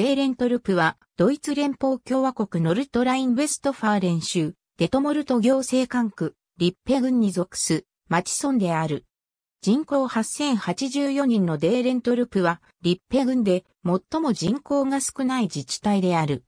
デーレントルプは、ドイツ連邦共和国ノルトライン・ウェストファーレン州、デトモルト行政管区、リッペ郡に属す、町村である。人口8084人のデーレントルプは、リッペ郡で最も人口が少ない自治体である。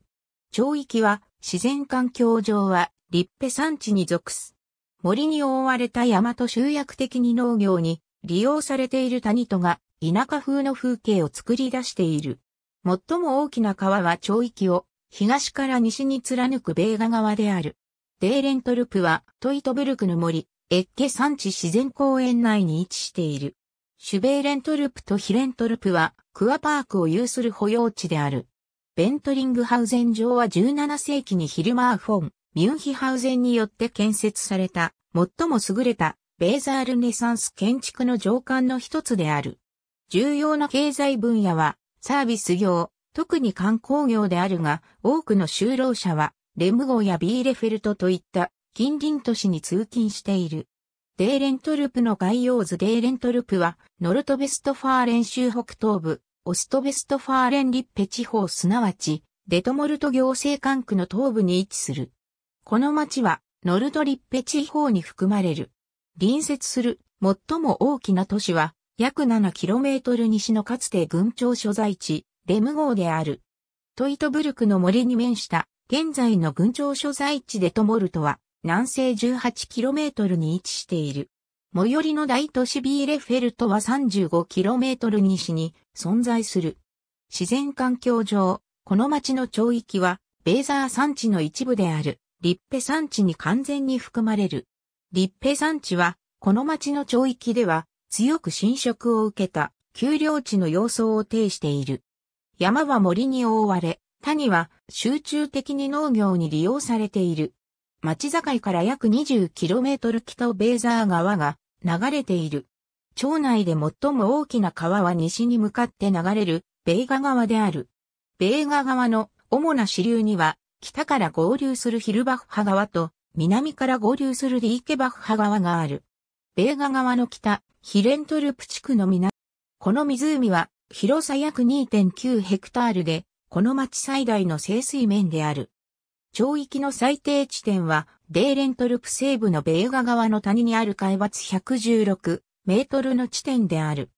町域は、自然環境上は、リッペ山地に属す。森に覆われた山と集約的に農業に利用されている谷戸が田舎風の風景を作り出している。最も大きな川は町域を東から西に貫くベーガ川である。デーレントルプはトイトブルクの森、エッケ山地自然公園内に位置している。シュベーレントルプとヒレントルプはクアパークを有する保養地である。ベントリングハウゼン城は17世紀にヒルマーフォン、ミュンヒハウゼンによって建設された、最も優れたベーザールネサンス建築の上官の一つである。重要な経済分野はサービス業、特に観光業であるが、多くの就労者は、レム号やビーレフェルトといった近隣都市に通勤している。デーレントルプの概要図デーレントルプは、ノルトベストファーレン州北東部、オストベストファーレンリッペ地方すなわち、デトモルト行政管区の東部に位置する。この町は、ノルトリッペ地方に含まれる。隣接する最も大きな都市は、約 7km 西のかつて軍庁所在地、レム号である。トイトブルクの森に面した、現在の軍庁所在地でトモルトは、南西 18km に位置している。最寄りの大都市ビーレフェルトは 35km 西に存在する。自然環境上、この町の町域は、ベーザー山地の一部である、リッペ山地に完全に含まれる。リッペ山地は、この町の町域では、強く侵食を受けた丘陵地の様相を呈している。山は森に覆われ、谷は集中的に農業に利用されている。町境から約 20km 北をベーザー川が流れている。町内で最も大きな川は西に向かって流れるベーガ川である。ベーガ川の主な支流には、北から合流するヒルバフハ川と、南から合流するリーケバフハ川がある。ベーガ川の北、ヒレントルプ地区の南。この湖は、広さ約2.9ヘクタールで、この町最大の清水面である。町域の最低地点は、デーレントルプ西部のベーガ川の谷にある海抜116メートルの地点である。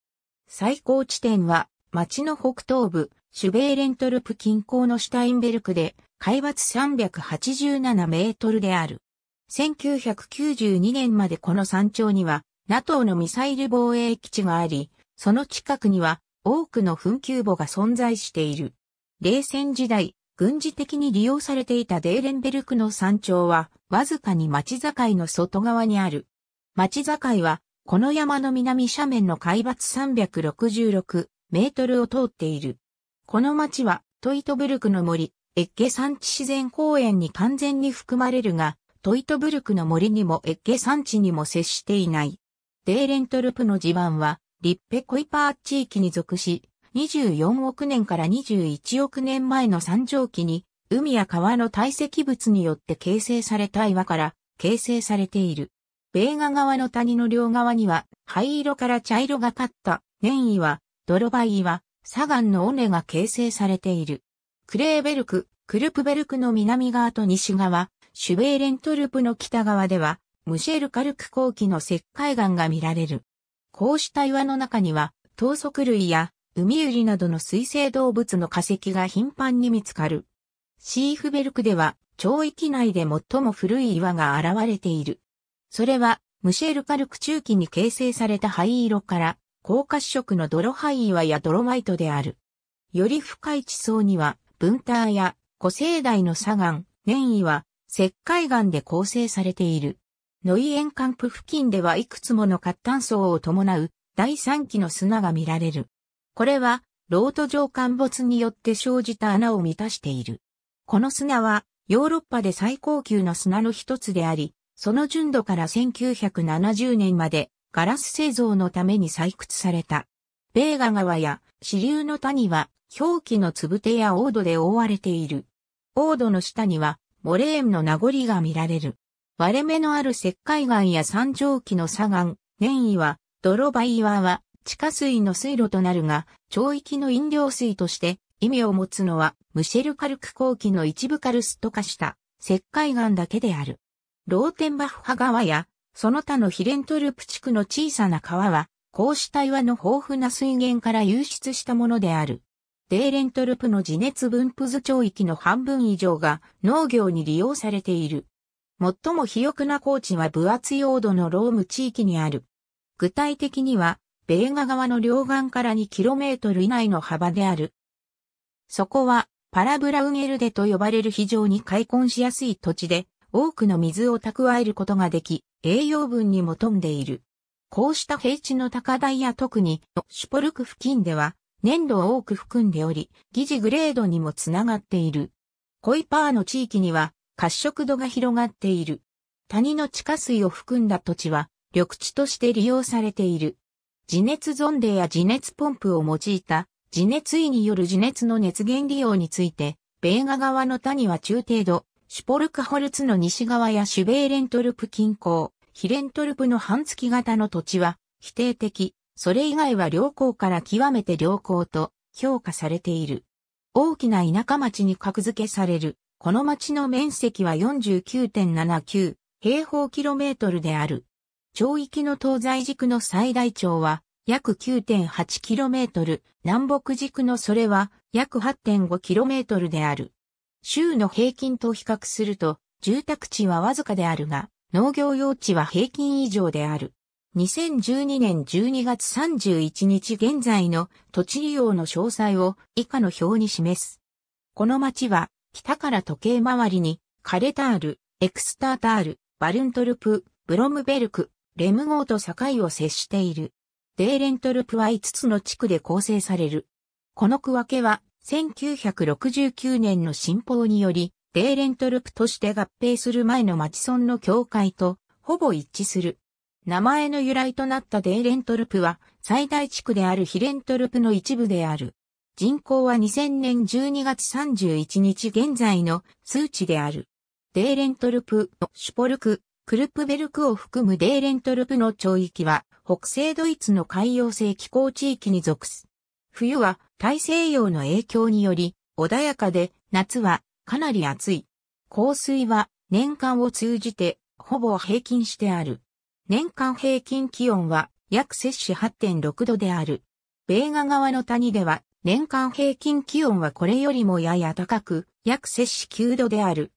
最高地点は、町の北東部、シュベーレントルプ近郊のシュタインベルクで、海抜387メートルである。1992年までこの山頂には NATO のミサイル防衛基地があり、その近くには多くの紛糾墓が存在している。冷戦時代、軍事的に利用されていたデーレンベルクの山頂は、わずかに町境の外側にある。町境は、この山の南斜面の海抜366メートルを通っている。この町は、トイトブルクの森、エッゲ山地自然公園に完全に含まれるが、トイトブルクの森にもエッゲ山地にも接していない。デーレントルプの地盤は、リッペコイパー地域に属し、24億年から21億年前の三畳期に、海や川の堆積物によって形成された岩から形成されている。ベーガ川の谷の両側には、灰色から茶色がかった粘岩、泥灰岩、砂岩の尾根が形成されている。クレーベルク、クルプベルクの南側と西側、シュベーレントルプの北側では、ムシェルカルク後期の石灰岩が見られる。こうした岩の中には、等足類や、ウミウリなどの水生動物の化石が頻繁に見つかる。シーフベルクでは、町域内で最も古い岩が現れている。それは、ムシェルカルク中期に形成された灰色から、高褐色の泥灰岩やドロマイトである。より深い地層には、ブンや古生代の砂岩、粘岩、石灰岩で構成されている。ノイエンカンプ付近ではいくつもの活炭層を伴う第3期の砂が見られる。これは、ロート上陥没によって生じた穴を満たしている。この砂は、ヨーロッパで最高級の砂の一つであり、その純度から1970年までガラス製造のために採掘された。ベーガ川や支流の谷は表記のつぶてやオードで覆われている。オードの下にはモレーンの名残が見られる。割れ目のある石灰岩や山頂期の砂岩、粘岩、泥場岩は地下水の水路となるが、長域の飲料水として意味を持つのは、ムシェルカルク後期の一部カルスト化した石灰岩だけである。ローテンバッハ川や、その他のヒレントルプ地区の小さな川は、こうした岩の豊富な水源から湧出したものである。デーレントルプの地熱分布図長域の半分以上が農業に利用されている。最も肥沃な高地は分厚用土度のローム地域にある。具体的には、ベーガ川の両岸から 2km 以内の幅である。そこは、パラブラウンエルデと呼ばれる非常に開墾しやすい土地で、多くの水を蓄えることができ、栄養分にも富んでいる。こうした平地の高台や特に、シュポルク付近では、粘土を多く含んでおり、疑似グレードにもつながっている。コイパーの地域には褐色度が広がっている。谷の地下水を含んだ土地は緑地として利用されている。地熱ゾンデや地熱ポンプを用いた地熱位による地熱の熱源利用について、ベーガ側の谷は中程度、シュポルカホルツの西側やシュベーレントルプ近郊、ヒレントルプの半月型の土地は否定的。それ以外は良好から極めて良好と評価されている。大きな田舎町に格付けされる。この町の面積は49.79平方キロメートルである。町域の東西軸の最大町は約9 8トル、南北軸のそれは約8 5トルである。州の平均と比較すると、住宅地はわずかであるが、農業用地は平均以上である。2012年12月31日現在の土地利用の詳細を以下の表に示す。この町は北から時計回りにカレタール、エクスタータール、バルントルプ、ブロムベルク、レムゴーと境を接している。デーレントルプは5つの地区で構成される。この区分けは1969年の新法によりデーレントルプとして合併する前の町村の境界とほぼ一致する。名前の由来となったデーレントルプは、最大地区であるヒレントルプの一部である。人口は2000年12月31日現在の数値である。デーレントルプ、シュポルク、クルプベルクを含むデーレントルプの町域は、北西ドイツの海洋性気候地域に属す。冬は大西洋の影響により、穏やかで、夏はかなり暑い。降水は年間を通じて、ほぼ平均してある。年間平均気温は約摂氏8.6度である。ベーガ川の谷では年間平均気温はこれよりもやや高く、約摂氏9度である。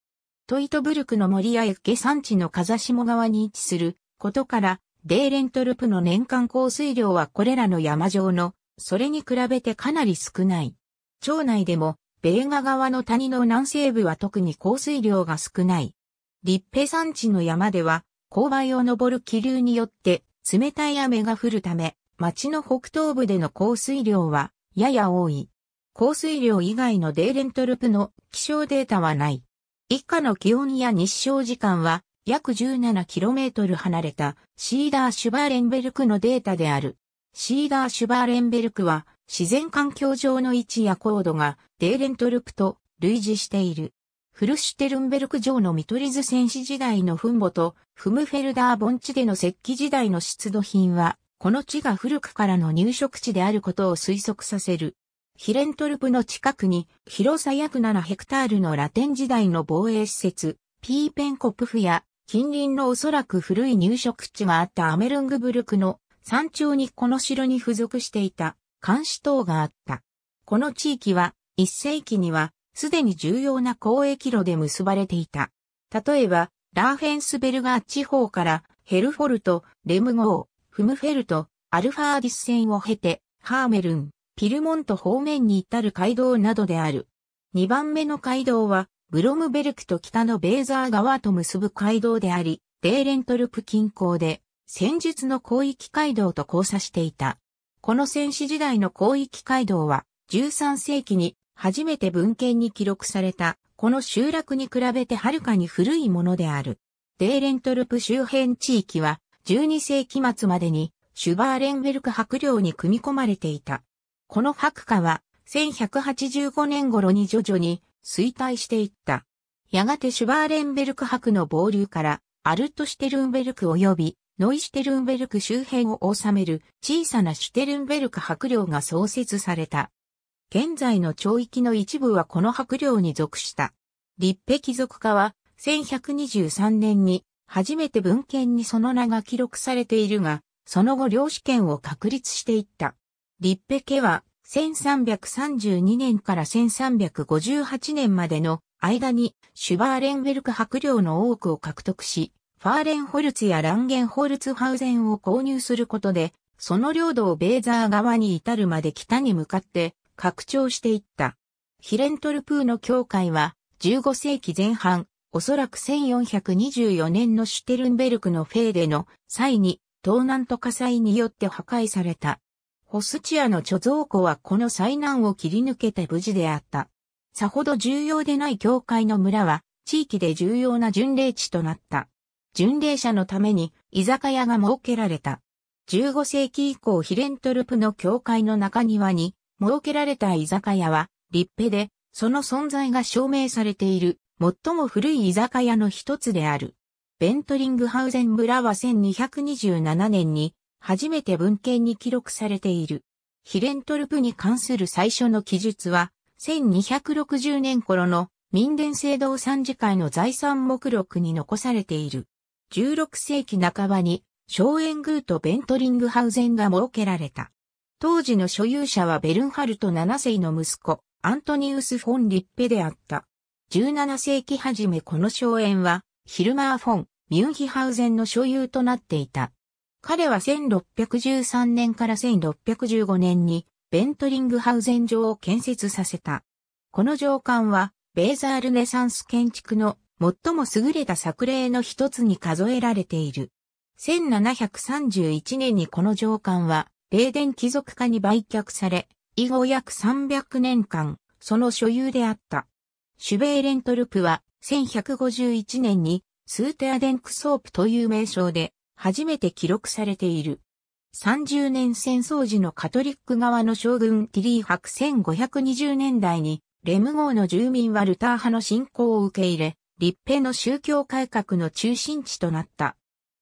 トイトブルクの森やエッ山地の風下側に位置することから、デーレントルプの年間降水量はこれらの山上の、それに比べてかなり少ない。町内でも、ベーガ川の谷の南西部は特に降水量が少ない。リッペ山地の山では、勾配を登る気流によって冷たい雨が降るため、町の北東部での降水量はやや多い。降水量以外のデーレントルプの気象データはない。以下の気温や日照時間は約 17km 離れたシーダーシュバーレンベルクのデータである。シーダーシュバーレンベルクは自然環境上の位置や高度がデーレントルプと類似している。フルシュテルンベルク城の見取り図戦士時代の墳墓と、フムフェルダー盆地での石器時代の出土品は、この地が古くからの入植地であることを推測させる。ヒレントルプの近くに、広さ約7ヘクタールのラテン時代の防衛施設、ピーペンコプフや、近隣のおそらく古い入植地があったアメルングブルクの山頂にこの城に付属していた監視塔があった。この地域は、1世紀には、すでに重要な交易路で結ばれていた。例えば、ラーフェンスベルガー地方からヘルフォルト、レム号、フムフェルト、アルファーディス線を経て、ハーメルン、ピルモント方面に至る街道などである。2番目の街道は、ブロムベルクと北のベーザー川と結ぶ街道であり、デーレントルプ近郊で、戦術の広域街道と交差していた。この戦士時代の広域街道は、13世紀に初めて文献に記録された、この集落に比べてはるかに古いものである。デーレントルプ周辺地域は、12世紀末までに、シュバーレンベルク白領に組み込まれていた。この白化は、1185年頃に徐々に衰退していった。やがてシュバーレンベルク白の暴流から、アルトシュテルンベルク及びノイシュテルンベルク周辺を治める小さなシュテルンベルク白領が創設された。現在の町域の一部はこの白領に属した。立壁族化は、1123年に、初めて文献にその名が記録されているが、その後領主権を確立していった。立壁家は、1332年から1358年までの間に、シュバーレンベルク白領の多くを獲得し、ファーレンホルツやランゲンホルツハウゼンを購入することで、その領土をベーザー側に至るまで北に向かって拡張していった。ヒレントルプーの教会は15世紀前半、おそらく1424年のシュテルンベルクのフェーデの際に盗難と火災によって破壊された。ホスチアの貯蔵庫はこの災難を切り抜けて無事であった。さほど重要でない教会の村は地域で重要な巡礼地となった。巡礼者のために居酒屋が設けられた。15世紀以降ヒレントルプの教会の中庭に設けられた居酒屋は、立派で、その存在が証明されている、最も古い居酒屋の一つである。ベントリングハウゼン村は1227年に、初めて文献に記録されている。ヒレントルプに関する最初の記述は、1260年頃の民伝制度参事会の財産目録に残されている。16世紀半ばに、荘園宮とベントリングハウゼンが設けられた。当時の所有者はベルンハルト7世の息子、アントニウス・フォン・リッペであった。17世紀初めこの荘園は、ヒルマー・フォン、ミュンヒハウゼンの所有となっていた。彼は1613年から1615年に、ベントリングハウゼン城を建設させた。この城館は、ベーザールネサンス建築の最も優れた作例の一つに数えられている。1731年にこの城館は、霊ン貴族家に売却され、以後約300年間、その所有であった。シュベーレントルプは、1151年に、スーテアデンクソープという名称で、初めて記録されている。30年戦争時のカトリック側の将軍ティリー博1520年代に、レム号の住民はルター派の信仰を受け入れ、立平の宗教改革の中心地となった。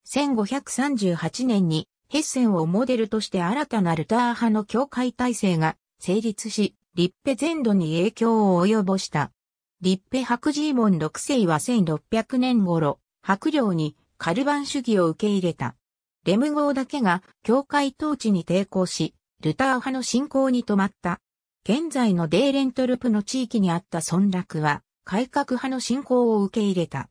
1538年にヘッセンをモデルとして新たなルター派の教会体制が成立し、リッペ全土に影響を及ぼした。リッ白ジーモン6世は1600年頃、白領にカルバン主義を受け入れた。レム号だけが教会統治に抵抗し、ルター派の信仰に止まった。現在のデーレントルプの地域にあった村落は、改革派の信仰を受け入れた。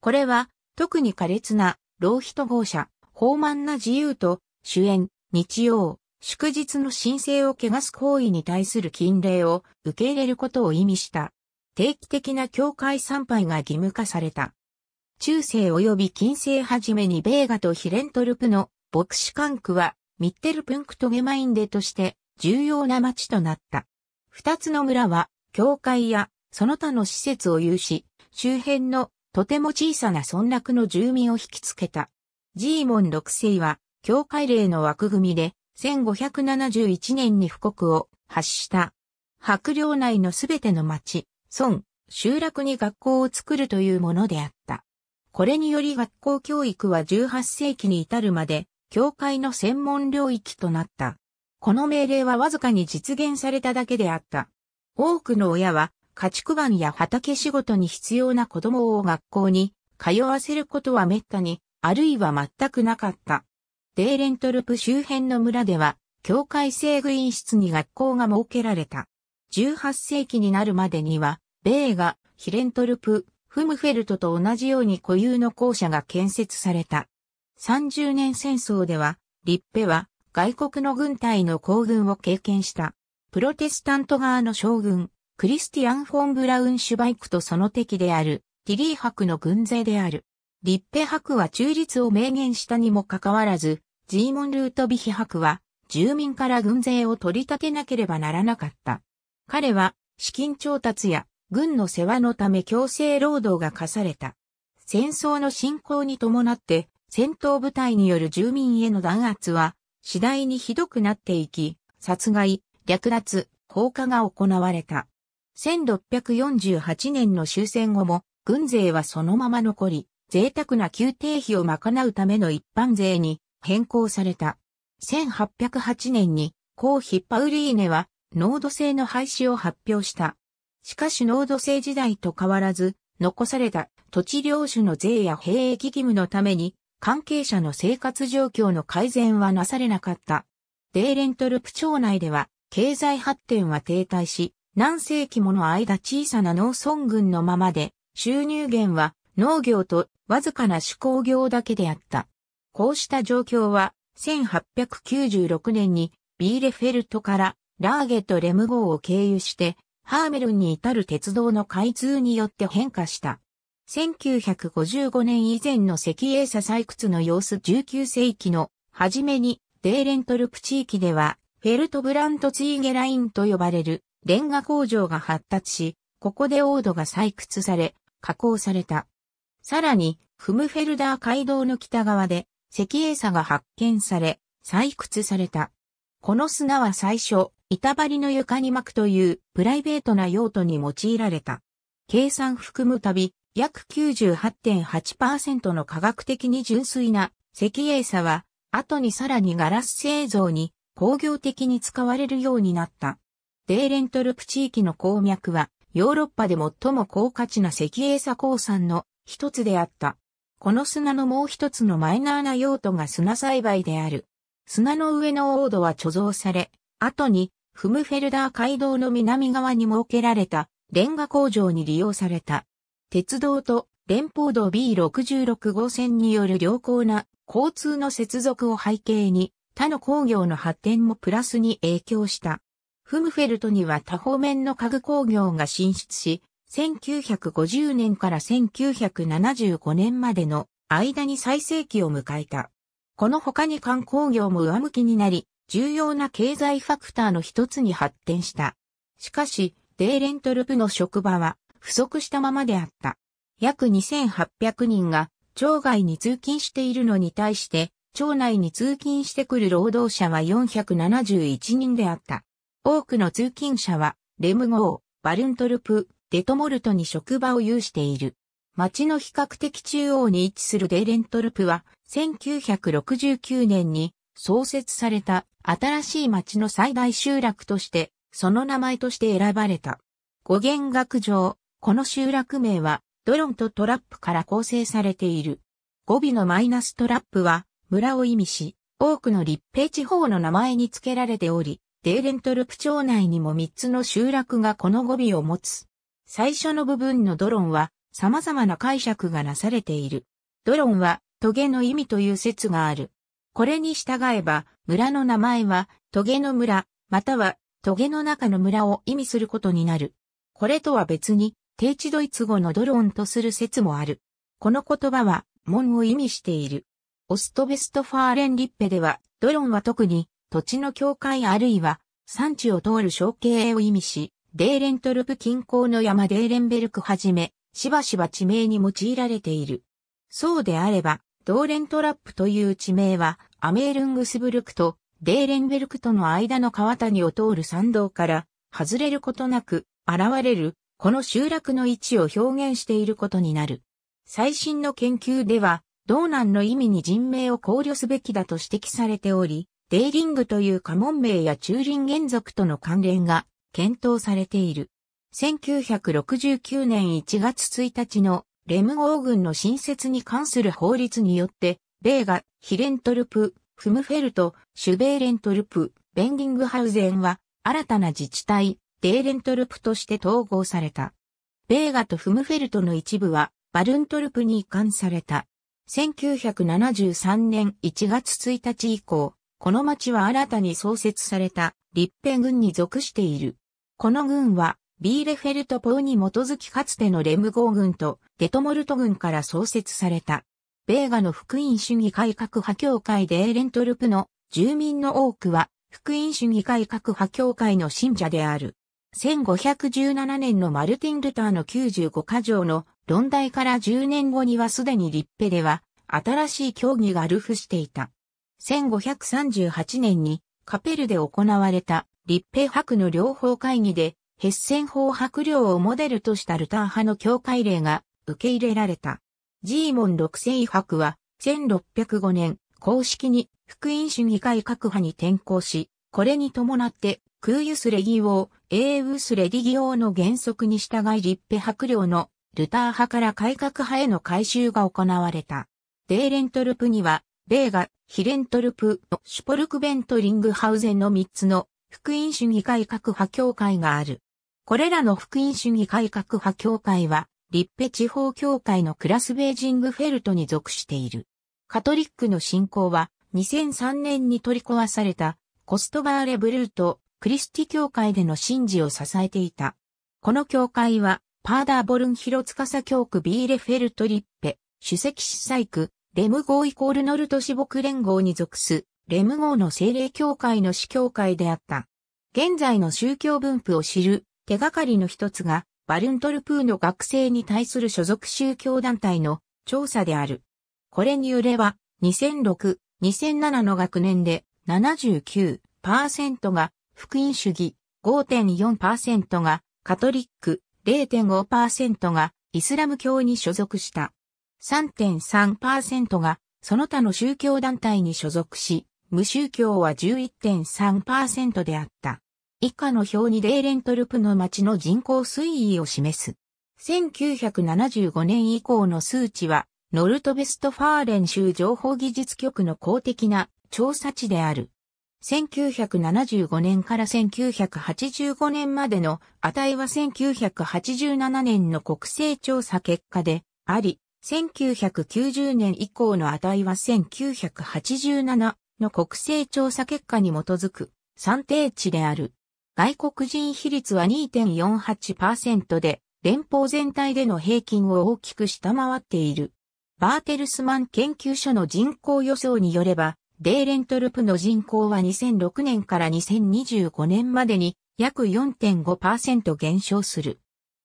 これは、特に苛烈な、老人号者。放慢な自由と、主演、日曜、祝日の申請を汚す行為に対する禁令を受け入れることを意味した。定期的な教会参拝が義務化された。中世及び近世初めにベーガとヒレントルプの牧師管区はミッテルプンクトゲマインデとして重要な町となった。二つの村は教会やその他の施設を有し、周辺のとても小さな村落の住民を引きつけた。ジーモン6世は、教会令の枠組みで、1571年に布告を発した。白領内のすべての町、村、集落に学校を作るというものであった。これにより学校教育は18世紀に至るまで、教会の専門領域となった。この命令はわずかに実現されただけであった。多くの親は、家畜番や畑仕事に必要な子供を学校に通わせることは滅多にあるいは全くなかった。デーレントルプ周辺の村では、教会制御員室に学校が設けられた。18世紀になるまでには、米がヒレントルプ、フムフェルトと同じように固有の校舎が建設された。30年戦争では、リッペは外国の軍隊の行軍を経験した。プロテスタント側の将軍、クリスティアン・フォン・ブラウンシュバイクとその敵である、ティリー博の軍勢である。立平博は中立を明言したにもかかわらず、ジーモンルートビヒ博は、住民から軍勢を取り立てなければならなかった。彼は、資金調達や、軍の世話のため強制労働が課された。戦争の進行に伴って、戦闘部隊による住民への弾圧は、次第にひどくなっていき、殺害、略奪、放火が行われた。1648年の終戦後も、軍勢はそのまま残り、贅沢な宮廷費を賄うための一般税に変更された。1808年に、公ッパウリーネは、濃度制の廃止を発表した。しかし濃度制時代と変わらず、残された土地領主の税や兵役義務のために、関係者の生活状況の改善はなされなかった。デーレントルプ町内では、経済発展は停滞し、何世紀もの間小さな農村群のままで、収入源は農業とわずかな手工業だけであった。こうした状況は、1896年にビーレフェルトからラーゲとレム号を経由して、ハーメルンに至る鉄道の開通によって変化した。1955年以前の石英砂採掘の様子19世紀の初めにデーレントルプ地域ではフェルトブラントツイゲラインと呼ばれるレンガ工場が発達し、ここでオードが採掘され、加工された。さらに、フムフェルダー街道の北側で石英砂が発見され、採掘された。この砂は最初、板張りの床に巻くというプライベートな用途に用いられた。計算含むたび、約98.8%の科学的に純粋な石英砂は、後にさらにガラス製造に工業的に使われるようになった。デーレントルプ地域の鉱脈は、ヨーロッパで最も高価値な石英砂鉱産の一つであった。この砂のもう一つのマイナーな用途が砂栽培である。砂の上の王土は貯蔵され、後にフムフェルダー街道の南側に設けられたレンガ工場に利用された。鉄道と連邦道 B66 号線による良好な交通の接続を背景に他の工業の発展もプラスに影響した。フムフェルトには多方面の家具工業が進出し、1950年から1975年までの間に最盛期を迎えた。この他に観光業も上向きになり、重要な経済ファクターの一つに発展した。しかし、デーレントルプの職場は不足したままであった。約2800人が町外に通勤しているのに対して、町内に通勤してくる労働者は471人であった。多くの通勤者は、レム号、バルントルプ、デトモルトに職場を有している。町の比較的中央に位置するデーレントルプは、1969年に創設された新しい町の最大集落として、その名前として選ばれた。語源学上、この集落名は、ドロンとトラップから構成されている。語尾のマイナストラップは、村を意味し、多くの立平地方の名前に付けられており、デーレントルプ町内にも3つの集落がこの語尾を持つ。最初の部分のドロンは様々な解釈がなされている。ドロンはトゲの意味という説がある。これに従えば村の名前はトゲの村またはトゲの中の村を意味することになる。これとは別に低地ドイツ語のドロンとする説もある。この言葉は門を意味している。オストベストファーレンリッペではドロンは特に土地の境界あるいは山地を通る象形を意味し、デーレントルプ近郊の山デーレンベルクはじめ、しばしば地名に用いられている。そうであれば、ドーレントラップという地名は、アメールングスブルクとデーレンベルクとの間の川谷を通る山道から、外れることなく、現れる、この集落の位置を表現していることになる。最新の研究では、道南の意味に人名を考慮すべきだと指摘されており、デーリングという家紋名や中林原族との関連が検討されている。1969年1月1日のレム号軍の新設に関する法律によって、米がヒレントルプ、フムフェルト、シュベーレントルプ、ベンディングハウゼンは新たな自治体、デーレントルプとして統合された。ベーガとフムフェルトの一部はバルントルプに移管された。1973年1月1日以降、この町は新たに創設された立兵軍に属している。この軍は、ビーレフェルトポーに基づきかつてのレムゴー軍とデトモルト軍から創設された。ベーガの福音主義改革派協会でエーレントルプの住民の多くは福音主義改革派協会の信者である。1517年のマルティン・ルターの95箇条の論題から10年後にはすでに立派では新しい教義がルフしていた。1538年にカペルで行われた立平白の両方会議で、ヘッセン法白領をモデルとしたルター派の教会令が受け入れられた。ジーモン六世白は、1605年、公式に福音主義改革派に転向し、これに伴って、クーユスレギオー、エーウスレディギオーの原則に従い立派白領のルター派から改革派への改修が行われた。デーレントルプには、ベーガ、ヒレントルプ、シュポルクベントリングハウゼンの3つの福音主義改革派協会がある。これらの福音主義改革派協会は、立ペ地方協会のクラスベージングフェルトに属している。カトリックの信仰は、2003年に取り壊された、コストバーレブルーとクリスティ教会での神事を支えていた。この教会は、パーダーボルン広司教区ビーレフェルトリッペ、主席司祭区、レムゴーイコールノルト支牧連合に属すレム号の精霊教会の司教会であった。現在の宗教分布を知る手がかりの一つが、バルントルプーの学生に対する所属宗教団体の調査である。これによれば、2006、2007の学年で79%が福音主義、5.4%がカトリック、0.5%がイスラム教に所属した。3.3%がその他の宗教団体に所属し、無宗教は11.3%であった。以下の表にレーレントルプの町の人口推移を示す。1975年以降の数値は、ノルトベストファーレン州情報技術局の公的な調査値である。1975年から1985年までの値は1987年の国勢調査結果であり、1990年以降の値は1987の国勢調査結果に基づく算定値である。外国人比率は2.48%で、連邦全体での平均を大きく下回っている。バーテルスマン研究所の人口予想によれば、デーレントルプの人口は2006年から2025年までに約4.5%減少する。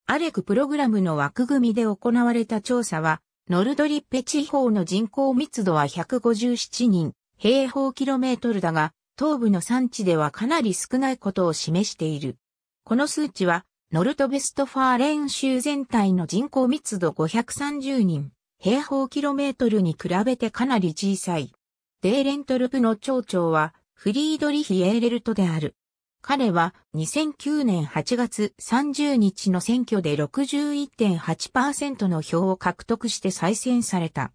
アレクプログラムの枠組みで行われた調査は、ノルドリッペ地方の人口密度は157人、平方キロメートルだが、東部の産地ではかなり少ないことを示している。この数値は、ノルトベストファーレン州全体の人口密度530人、平方キロメートルに比べてかなり小さい。デーレントルプの町長は、フリードリヒ・エーレルトである。彼は2009年8月30日の選挙で61.8%の票を獲得して再選された。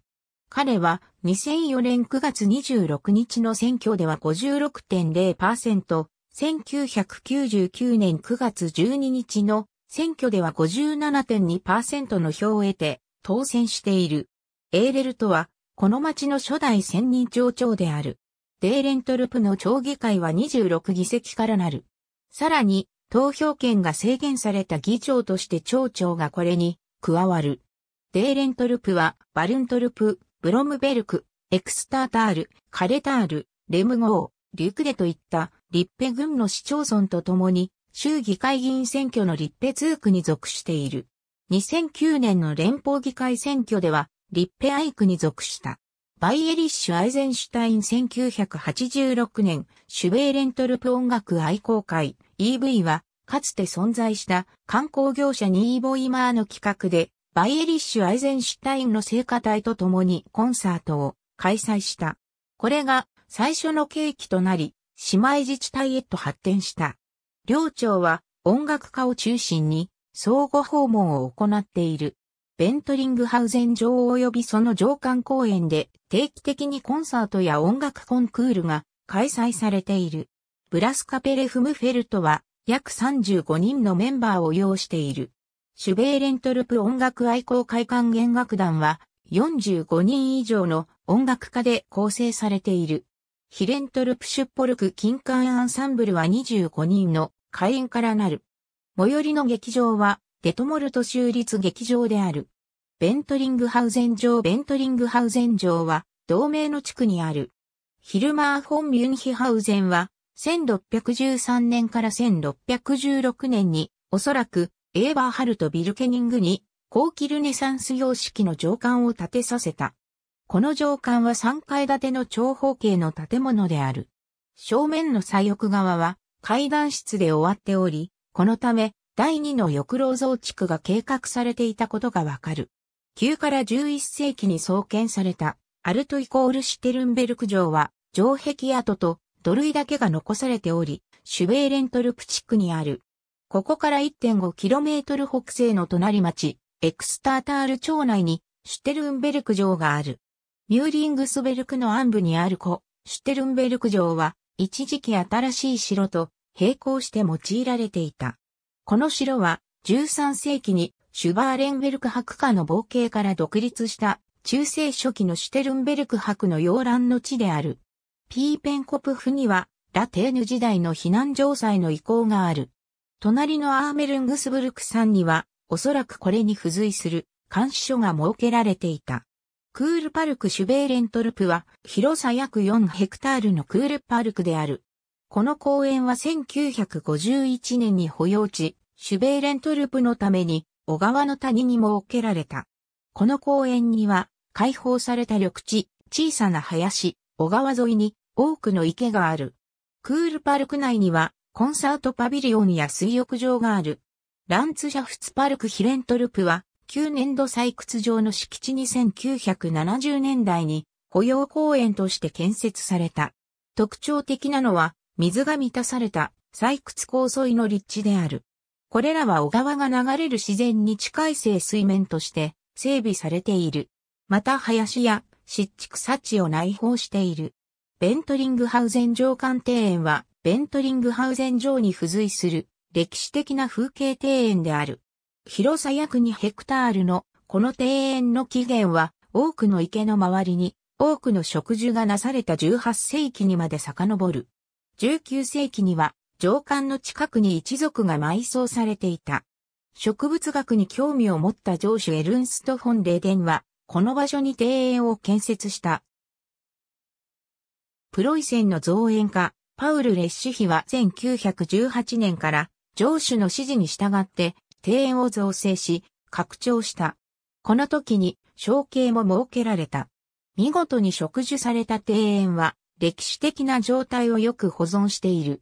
彼は2004年9月26日の選挙では56.0%、1999年9月12日の選挙では57.2%の票を得て当選している。エーレルトは、この町の初代選任町長である。デーレントルプの町議会は26議席からなる。さらに、投票権が制限された議長として町長がこれに加わる。デーレントルプは、バルントルプ、ブロムベルク、エクスタータール、カレタール、レムゴー、リュクデといったリッペ群の市町村とともに州議会議員選挙のリッペー区に属している。2009年の連邦議会選挙ではリッペアイクに属した。バイエリッシュ・アイゼンシュタイン1986年、シュベーレントルプ音楽愛好会 EV は、かつて存在した観光業者ニーボイマーの企画で、バイエリッシュ・アイゼンシュタインの聖歌隊と共にコンサートを開催した。これが最初の契機となり、姉妹自治体へと発展した。寮長は音楽家を中心に相互訪問を行っている。ベントリングハウゼン城及びその上官公園で定期的にコンサートや音楽コンクールが開催されている。ブラスカペレフムフェルトは約35人のメンバーを要している。シュベーレントルプ音楽愛好会館弦楽団は45人以上の音楽家で構成されている。ヒレントルプシュッポルク金管アンサンブルは25人の会員からなる。最寄りの劇場はデトモルト州立劇場である。ベントリングハウゼン城ベントリングハウゼン城は同名の地区にある。ヒルマー・フォン・ミュンヒハウゼンは1613年から1616年におそらくエーバーハルト・ビルケニングに後期ルネサンス様式の上官を建てさせた。この上官は3階建ての長方形の建物である。正面の左翼側は階段室で終わっており、このため第2の翼廊増築が計画されていたことがわかる。9から11世紀に創建されたアルトイコールシテルンベルク城は城壁跡と土塁だけが残されており、シュベーレントルプ地区にあるここから 1.5km 北西の隣町、エクスタータール町内に、シュテルンベルク城がある。ミューリングスベルクの暗部にある湖、シュテルンベルク城は、一時期新しい城と並行して用いられていた。この城は、13世紀にシュバーレンベルク博家の冒険から独立した中世初期のシュテルンベルク博の洋蘭の地である。ピーペンコプフには、ラテーヌ時代の避難城塞の遺構がある。隣のアーメルングスブルク山には、おそらくこれに付随する監視所が設けられていた。クールパルクシュベーレントルプは広さ約4ヘクタールのクールパルクである。この公園は1951年に保養地、シュベーレントルプのために小川の谷に設けられた。この公園には開放された緑地、小さな林、小川沿いに多くの池がある。クールパルク内にはコンサートパビリオンや水浴場がある。ランツシャフツパルクヒレントルプは、旧年度採掘場の敷地に1970年代に雇用公園として建設された。特徴的なのは、水が満たされた採掘構想の立地である。これらは小川が流れる自然に近い清水面として整備されている。また林や湿地草地を内包している。ベントリングハウゼン城館庭園はベントリングハウゼン城に付随する歴史的な風景庭園である。広さ約2ヘクタールのこの庭園の起源は多くの池の周りに多くの植樹がなされた18世紀にまで遡る。19世紀には上官の近くに一族が埋葬されていた。植物学に興味を持った城主エルンスト・フォン・レーデンは、この場所に庭園を建設した。プロイセンの造園家、パウル・レッシュヒは1918年から上主の指示に従って庭園を造成し、拡張した。この時に、象形も設けられた。見事に植樹された庭園は、歴史的な状態をよく保存している。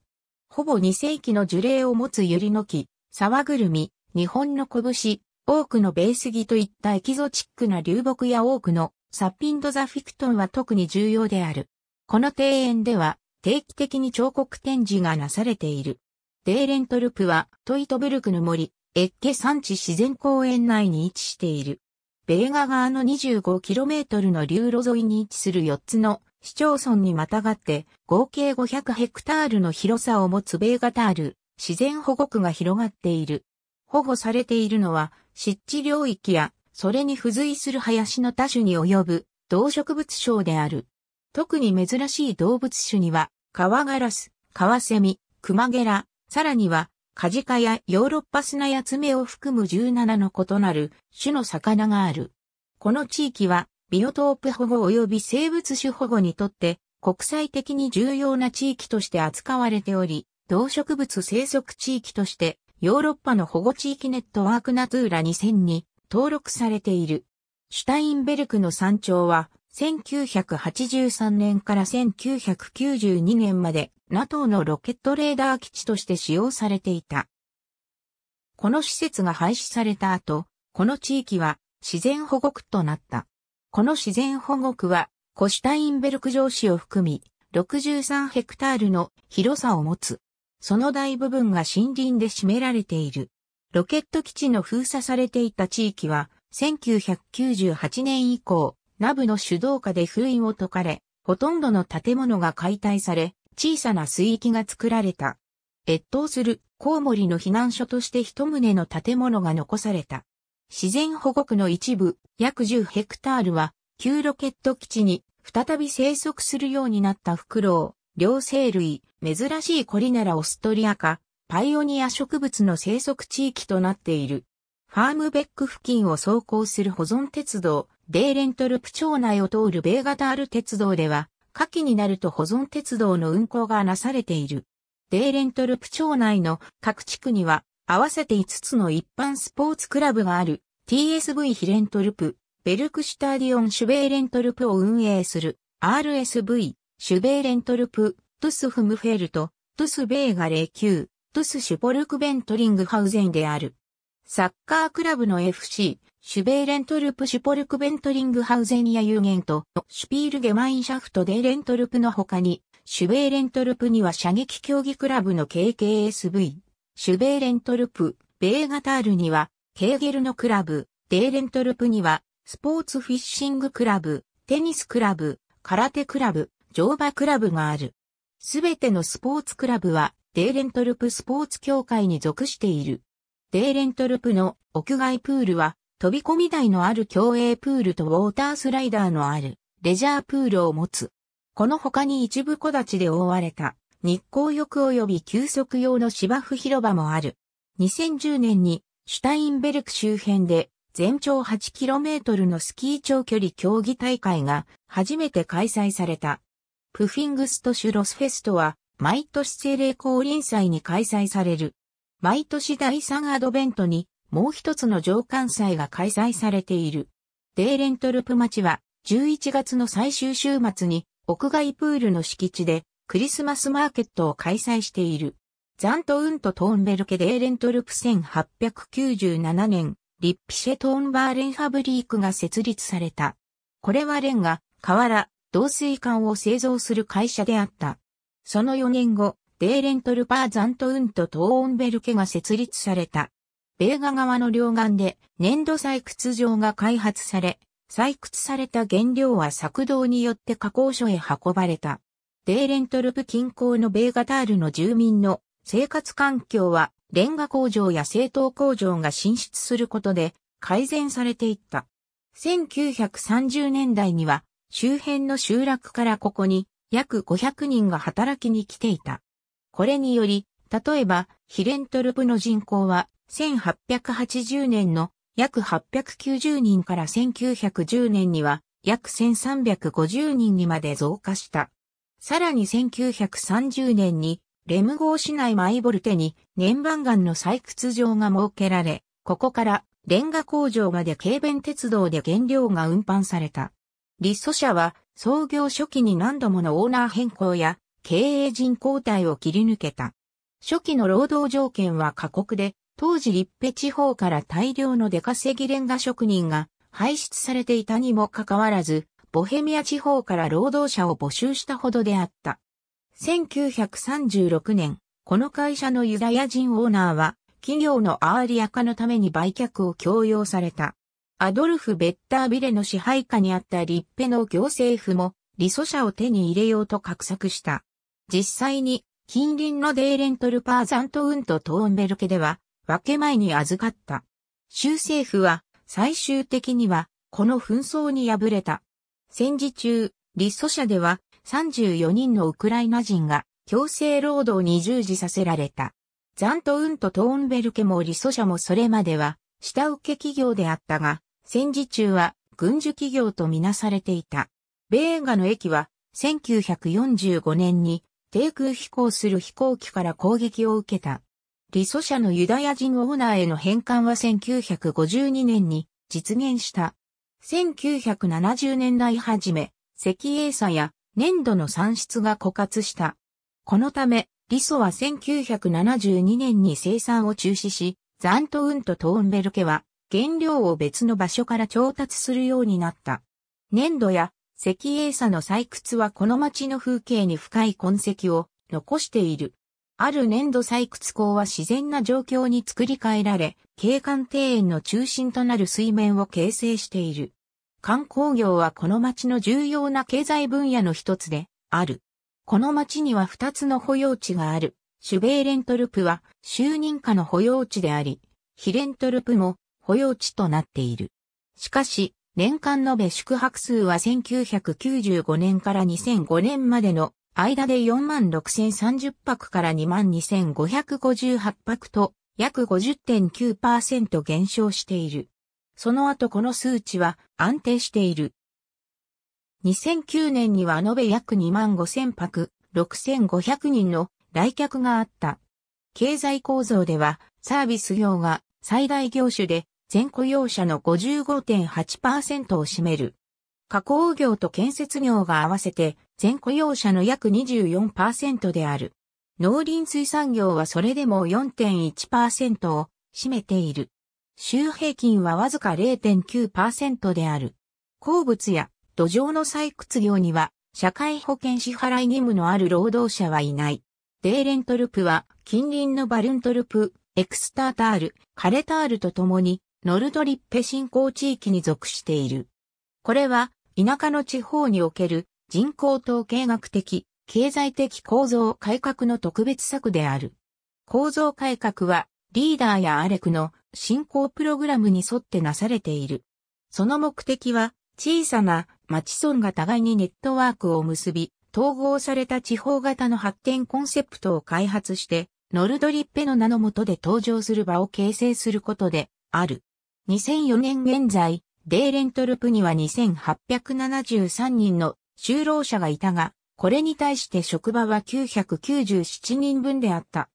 ほぼ2世紀の樹齢を持つユリの木、沢ぐるみ、日本の拳、多くのベース木といったエキゾチックな流木や多くのサッピンドザフィクトンは特に重要である。この庭園では定期的に彫刻展示がなされている。デーレントルプはトイトブルクの森、エッケ山地自然公園内に位置している。ベーガ川の 25km の流路沿いに位置する4つの市町村にまたがって合計500ヘクタールの広さを持つベーガタール自然保護区が広がっている。保護されているのは湿地領域やそれに付随する林の多種に及ぶ動植物省である。特に珍しい動物種には、カワガラス、カワセミ、クマゲラ、さらには、カジカやヨーロッパ砂やツメを含む17の異なる種の魚がある。この地域は、ビオトープ保護及び生物種保護にとって、国際的に重要な地域として扱われており、動植物生息地域として、ヨーロッパの保護地域ネットワークナトゥーラ2000に登録されている。シュタインベルクの山頂は、1983年から1992年まで NATO のロケットレーダー基地として使用されていた。この施設が廃止された後、この地域は自然保護区となった。この自然保護区はコシュタインベルク城市を含み63ヘクタールの広さを持つ。その大部分が森林で占められている。ロケット基地の封鎖されていた地域は1998年以降、ナブの主導下で封印を解かれ、ほとんどの建物が解体され、小さな水域が作られた。越冬するコウモリの避難所として一棟の建物が残された。自然保護区の一部、約10ヘクタールは、旧ロケット基地に再び生息するようになったフクロウ、両生類、珍しいコリネラオストリアカ、パイオニア植物の生息地域となっている。ファームベック付近を走行する保存鉄道、デーレントルプ町内を通るベーガタール鉄道では、夏季になると保存鉄道の運行がなされている。デーレントルプ町内の各地区には、合わせて5つの一般スポーツクラブがある、TSV ヒレントルプ、ベルクシュタディオンシュベーレントルプを運営する、RSV、シュベーレントルプ、トゥスフムフェルト、トゥスベーガー級、トゥスシュポルクベントリングハウゼンである。サッカークラブの FC、シュベーレントルプシュポルクベントリングハウゼニア有限と、シュピールゲマインシャフトデーレントルプの他に、シュベーレントルプには射撃競技クラブの KKSV、シュベーレントルプ、ベーガタールには、ケーゲルのクラブ、デーレントルプには、スポーツフィッシングクラブ、テニスクラブ、空手クラブ、乗馬クラブがある。すべてのスポーツクラブは、デーレントルプスポーツ協会に属している。デーレントルプの屋外プールは、飛び込み台のある競泳プールとウォータースライダーのあるレジャープールを持つ。この他に一部小立ちで覆われた日光浴及び休息用の芝生広場もある。2010年にシュタインベルク周辺で全長 8km のスキー長距離競技大会が初めて開催された。プフィングストシュロスフェストは毎年精霊降臨祭に開催される。毎年第3アドベントにもう一つの上関祭が開催されている。デーレントルプ町は11月の最終週末に屋外プールの敷地でクリスマスマーケットを開催している。ザントウントトーンベルケデーレントルプ1897年、リッピシェトーンバーレンファブリークが設立された。これはレン河瓦、導水管を製造する会社であった。その4年後、デーレントルパーザントウントトーンベルケが設立された。ベーガ川の両岸で粘土採掘場が開発され、採掘された原料は作動によって加工所へ運ばれた。デーレントルプ近郊のベーガタールの住民の生活環境はレンガ工場や製糖工場が進出することで改善されていった。1930年代には周辺の集落からここに約500人が働きに来ていた。これにより、例えばヒレントルプの人口は1880年の約890人から1910年には約1350人にまで増加した。さらに1930年にレム号市内マイボルテに年番岩の採掘場が設けられ、ここからレンガ工場まで軽便鉄道で原料が運搬された。リッソ社は創業初期に何度ものオーナー変更や経営人交代を切り抜けた。初期の労働条件は過酷で当時立ペ地方から大量の出稼ぎレンガ職人が排出されていたにもかかわらず、ボヘミア地方から労働者を募集したほどであった。1936年、この会社のユダヤ人オーナーは、企業のアーリア化のために売却を強要された。アドルフ・ベッタービレの支配下にあったリッペの行政府も、リソ社を手に入れようと画策した。実際に、近隣のデーレントルパーザントウンとトーンベルケでは、分け前に預かった。州政府は最終的にはこの紛争に敗れた。戦時中、立祖者では34人のウクライナ人が強制労働に従事させられた。ザントウンとトーンベルケも立祖者もそれまでは下請け企業であったが、戦時中は軍需企業とみなされていた。米ーガの駅は1945年に低空飛行する飛行機から攻撃を受けた。理ソ社のユダヤ人オーナーへの返還は1952年に実現した。1970年代初め、石英砂や粘土の産出が枯渇した。このため、リソは1972年に生産を中止し、ザントウンとトーンベルケは原料を別の場所から調達するようになった。粘土や石英砂の採掘はこの町の風景に深い痕跡を残している。ある粘土採掘港は自然な状況に作り変えられ、景観庭園の中心となる水面を形成している。観光業はこの町の重要な経済分野の一つで、ある。この町には二つの保養地がある。シュベーレントルプは就任下の保養地であり、ヒレントルプも保養地となっている。しかし、年間延べ宿泊数は1995年から2005年までの間で46,030泊から22,558泊と約50.9%減少している。その後この数値は安定している。2009年には延べ約25,000泊、6,500人の来客があった。経済構造ではサービス業が最大業種で全雇用者の55.8%を占める。加工業と建設業が合わせて全雇用者の約24%である。農林水産業はそれでも4.1%を占めている。周平均はわずか0.9%である。鉱物や土壌の採掘業には社会保険支払い義務のある労働者はいない。デーレントルプは近隣のバルントルプ、エクスタータール、カレタールと共にノルドリッペ振興地域に属している。これは田舎の地方における人口統計学的、経済的構造改革の特別策である。構造改革は、リーダーやアレクの振興プログラムに沿ってなされている。その目的は、小さな町村が互いにネットワークを結び、統合された地方型の発展コンセプトを開発して、ノルドリッペの名の下で登場する場を形成することである。2004年現在、デーレントルプには2873人の就労者がいたが、これに対して職場は997人分であった。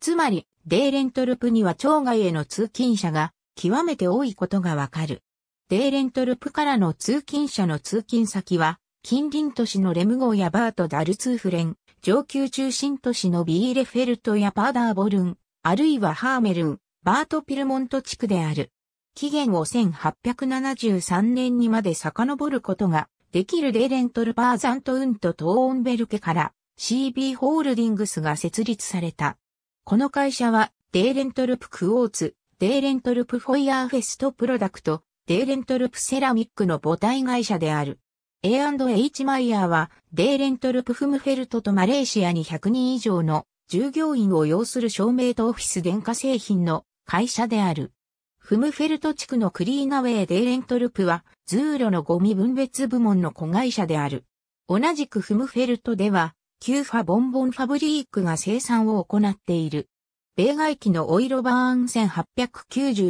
つまり、デーレントルプには町外への通勤者が極めて多いことがわかる。デーレントルプからの通勤者の通勤先は、近隣都市のレム号やバート・ダルツーフレン、上級中心都市のビーレフェルトやパーダーボルン、あるいはハーメルン、バート・ピルモント地区である。期限を1873年にまで遡ることができるデーレントルパーザントウントトーンベルケから CB ホールディングスが設立された。この会社は、デーレントルプクオーツ、デーレントルプフォイヤーフェストプロダクト、デーレントルプセラミックの母体会社である。A&H マイヤーは、デーレントルプフムフェルトとマレーシアに100人以上の従業員を要する照明とオフィス電化製品の会社である。フムフェルト地区のクリーナウェイデーレントルプは、ズーロのゴミ分別部門の子会社である。同じくフムフェルトでは、キューファボンボンファブリークが生産を行っている。米外機のオイロバーン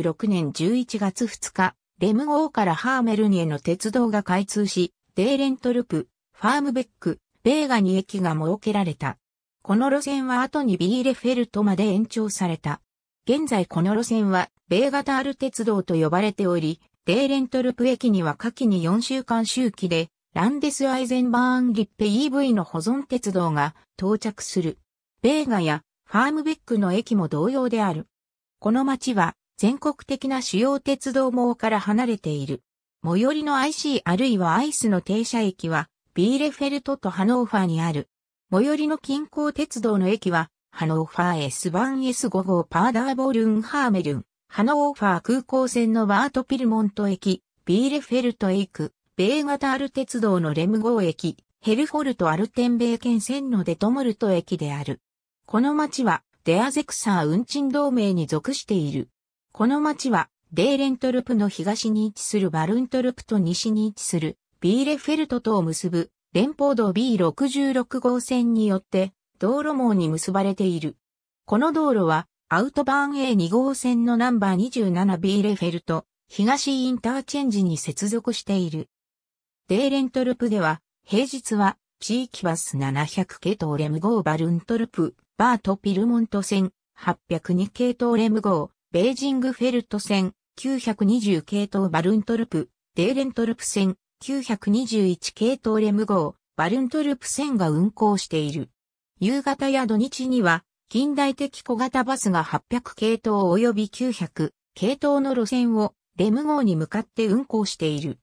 1896年11月2日、レム号からハーメルニへの鉄道が開通し、デーレントルプ、ファームベック、ベーガに駅が設けられた。この路線は後にビーレフェルトまで延長された。現在この路線は、ベーガタール鉄道と呼ばれており、デーレントルプ駅には夏季に4週間周期で、ランデスアイゼンバーンリッペ EV の保存鉄道が到着する。ベーガやファームベックの駅も同様である。この町は全国的な主要鉄道網から離れている。最寄りの IC あるいはアイスの停車駅はビーレフェルトとハノーファーにある。最寄りの近郊鉄道の駅はハノーファー S 1 S5 号パーダーボルンハーメルン。ハノーファー空港線のバートピルモント駅、ビーレフェルトへ行く、米型アル鉄道のレム号駅、ヘルフォルトアルテンベー県線のデトモルト駅である。この町は、デアゼクサー運賃同盟に属している。この町は、デーレントルプの東に位置するバルントルプと西に位置するビーレフェルトとを結ぶ連邦道 B66 号線によって道路網に結ばれている。この道路はアウトバーン A2 号線のナンバー 27B レフェルト東インターチェンジに接続している。デーレントルプでは、平日は地域バス700系統レム号バルントルプ、バートピルモント線、802系統レム号、ベージングフェルト線、920系統バルントルプ、デーレントルプ線、921系統レム号、バルントルプ線が運行している。夕方や土日には、近代的小型バスが800系統及び900系統の路線をレム号に向かって運行している。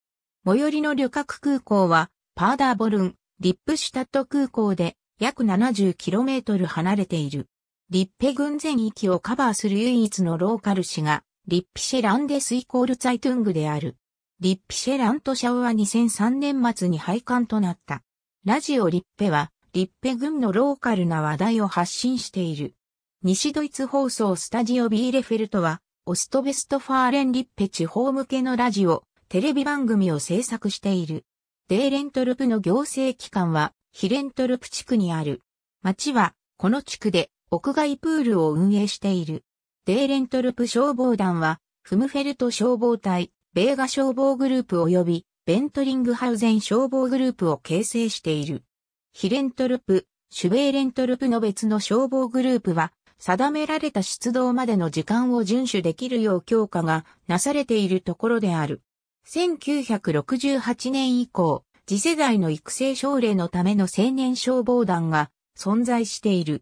最寄りの旅客空港はパーダーボルン、リップシュタット空港で約 70km 離れている。リッペ軍全域をカバーする唯一のローカル市がリッピシェランデスイコールツァイトゥングである。リッピシェラント社は2003年末に廃刊となった。ラジオリッペはリッペ郡のローカルな話題を発信している。西ドイツ放送スタジオビーレフェルトは、オストベストファーレンリッペ地方向けのラジオ、テレビ番組を制作している。デーレントルプの行政機関は、ヒレントルプ地区にある。町は、この地区で屋外プールを運営している。デーレントルプ消防団は、フムフェルト消防隊、ベーガ消防グループ及び、ベントリングハウゼン消防グループを形成している。ヒレントルプ、シュベーレントルプの別の消防グループは、定められた出動までの時間を遵守できるよう強化がなされているところである。1968年以降、次世代の育成奨励のための青年消防団が存在している。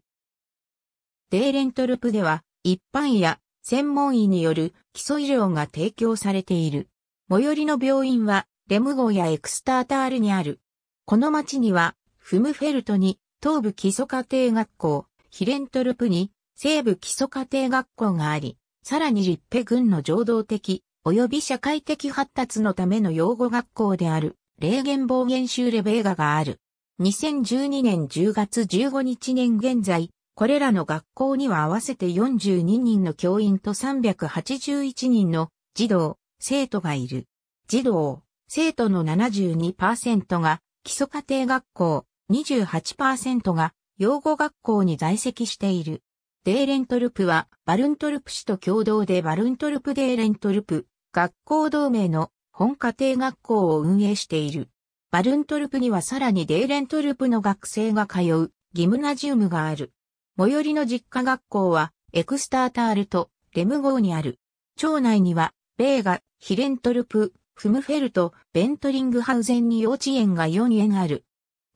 デーレントルプでは、一般や専門医による基礎医療が提供されている。最寄りの病院は、レム号やエクスタータールにある。この町には、フムフェルトに、東部基礎家庭学校、ヒレントルプに、西部基礎家庭学校があり、さらにリッペ軍の情動的、及び社会的発達のための養護学校である、霊言暴言集レベーガがある。2012年10月15日年現在、これらの学校には合わせて42人の教員と381人の児童、生徒がいる。児童、生徒の72%が基礎家庭学校、28%が養護学校に在籍している。デーレントルプはバルントルプ市と共同でバルントルプデーレントルプ学校同盟の本家庭学校を運営している。バルントルプにはさらにデーレントルプの学生が通うギムナジウムがある。最寄りの実家学校はエクスタータールとレム号にある。町内にはベーガ、ヒレントルプ、フムフェルト、ベントリングハウゼンに幼稚園が4園ある。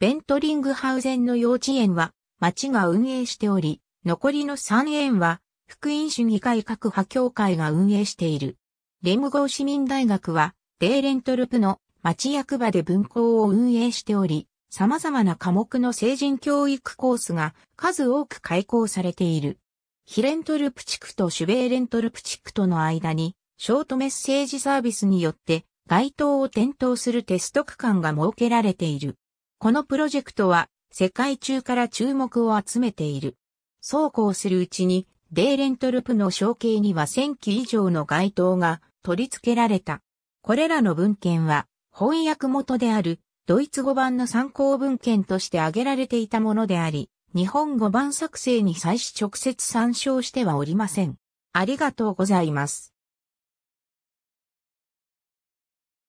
ベントリングハウゼンの幼稚園は町が運営しており、残りの3園は福音主義会各派協会が運営している。レム号市民大学はデーレントルプの町役場で分校を運営しており、様々な科目の成人教育コースが数多く開講されている。ヒレントルプ地区とシュベーレントルプ地区との間に、ショートメッセージサービスによって、街頭を点灯するテスト区間が設けられている。このプロジェクトは世界中から注目を集めている。そうこうするうちに、デーレントルプの象形には1000基以上の街灯が取り付けられた。これらの文献は翻訳元であるドイツ語版の参考文献として挙げられていたものであり、日本語版作成に際し直接参照してはおりません。ありがとうございます。